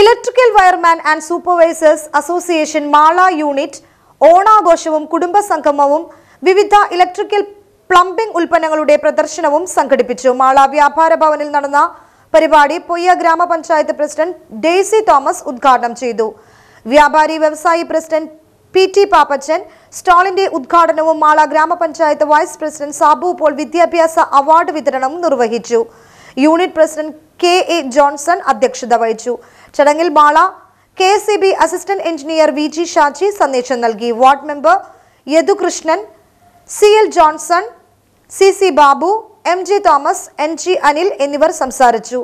electrical wireman and supervisors association Mala unit ഓണാഘോഷവും കുടുംബ സംഗമവും വിവിധ ഇലക്ട്രിക്കൽ പ്ലംബിംഗ് ഉൽപ്പന്നങ്ങളുടെ പ്രദർശനവും സംഘടിപ്പിച്ചു മാള വ്യാപാര ഭവനിൽ നടന്ന പരിപാടി പൊയ്യ ഗ്രാമപഞ്ചായത്ത് പ്രസിഡന്റ് ഡെയ്സി തോമസ് ഉദ്ഘാടനം ചെയ്തു വ്യാപാരി വ്യവസായി പ്രസിഡന്റ് പി ടി പാപ്പച്ചൻ സ്റ്റാളിന്റെ ഉദ്ഘാടനവും മാള ഗ്രാമപഞ്ചായത്ത് വൈസ് പ്രസിഡന്റ് സാബു പോൾ വിദ്യാഭ്യാസ അവാർഡ് വിതരണവും നിർവഹിച്ചു unit president K A Johnson അധ്യക്ഷത വഹിച്ചു ചടങ്ങിൽ ബാള കെ assistant engineer V G Shaji സന്ദേശം നൽകി ward member Yadukrishnan C L Johnson C C Babu M J Thomas N G Anil എന്നിവർ സംസാരിച്ചു